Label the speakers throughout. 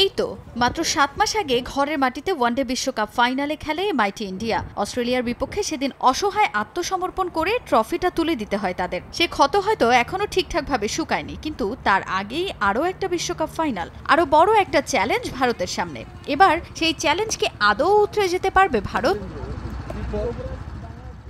Speaker 1: এই তো মাত্র সাত মাস আগে ঘরের মাটিতে ওয়ানডে বিশ্বকাপ ফাইনালে খেলে মাইটি ইন্ডিয়া অস্ট্রেলিয়ার বিপক্ষে সেদিন অসহায় আত্মসমর্পণ করে ট্রফিটা তুলে দিতে হয় তাদের সে ক্ষত হয়তো এখনও ঠিকঠাকভাবে শুকায়নি কিন্তু তার আগেই আরও একটা বিশ্বকাপ ফাইনাল আরও বড় একটা চ্যালেঞ্জ ভারতের সামনে এবার সেই চ্যালেঞ্জকে আদৌ উতরে যেতে পারবে ভারত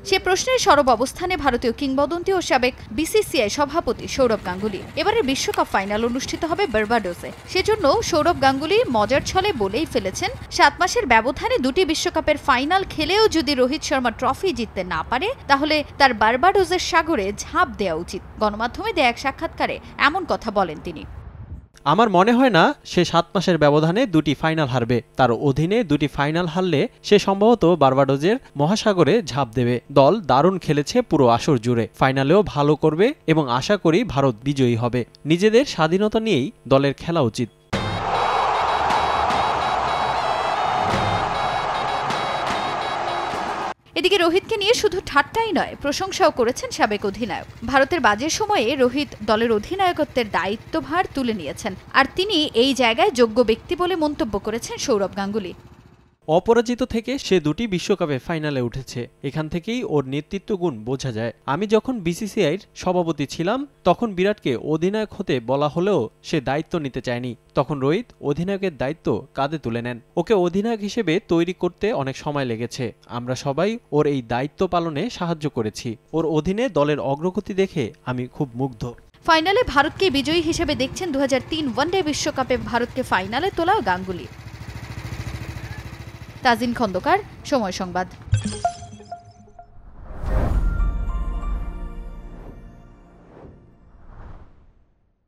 Speaker 1: সে প্রশ্নের সরব অবস্থানে ভারতীয় কিংবদন্তি ও সাবেক বিসিসিআই সভাপতি সৌরভ গাঙ্গুলি এবারের বিশ্বকাপ ফাইনাল অনুষ্ঠিত হবে বার্বাডোসে সেজন্য সৌরভ গাঙ্গুলি মজার ছলে বলেই ফেলেছেন সাত মাসের ব্যবধানে দুটি বিশ্বকাপের ফাইনাল খেলেও যদি রোহিত শর্মা ট্রফি জিততে না পারে তাহলে তার বার্বাডোজের সাগরে ঝাঁপ দেওয়া উচিত গণমাধ্যমে দেয়া এক সাক্ষাৎকারে এমন কথা বলেন তিনি
Speaker 2: আমার মনে হয় না সে সাত মাসের ব্যবধানে দুটি ফাইনাল হারবে তার অধীনে দুটি ফাইনাল হারলে সে সম্ভবত বার্বাডোজের মহাসাগরে ঝাঁপ দেবে দল দারুণ খেলেছে পুরো আসর জুড়ে ফাইনালেও ভালো করবে এবং আশা করি ভারত বিজয়ী হবে নিজেদের স্বাধীনতা নিয়েই দলের খেলা উচিত
Speaker 1: এদিকে রোহিতকে নিয়ে শুধু ঠাট্টাই নয় প্রশংসাও করেছেন সাবেক অধিনায়ক ভারতের বাজে সময়ে রোহিত দলের অধিনায়কত্বের দায়িত্বভার তুলে নিয়েছেন আর তিনি এই জায়গায় যোগ্য ব্যক্তি বলে মন্তব্য করেছেন সৌরভ গাঙ্গুলি
Speaker 2: অপরাজিত থেকে সে দুটি বিশ্বকাপে ফাইনালে উঠেছে এখান থেকেই ওর নেতৃত্ব গুণ বোঝা যায় আমি যখন বিসিসিআইর সভাপতি ছিলাম তখন বিরাটকে অধিনায়ক হতে বলা হলেও সে দায়িত্ব নিতে চায়নি তখন রোহিত অধিনায়কের দায়িত্ব কাঁধে তুলে নেন ওকে অধিনায়ক হিসেবে তৈরি করতে অনেক সময় লেগেছে আমরা সবাই ওর এই দায়িত্ব পালনে সাহায্য করেছি ওর অধীনে দলের অগ্রগতি দেখে আমি খুব মুগ্ধ
Speaker 1: ফাইনালে ভারতকে বিজয়ী হিসেবে দেখছেন দু হাজার তিন ওয়ানডে বিশ্বকাপে ভারতকে ফাইনালে তোলা গাঙ্গুলি তাজিন খন্দকার সময় সংবাদ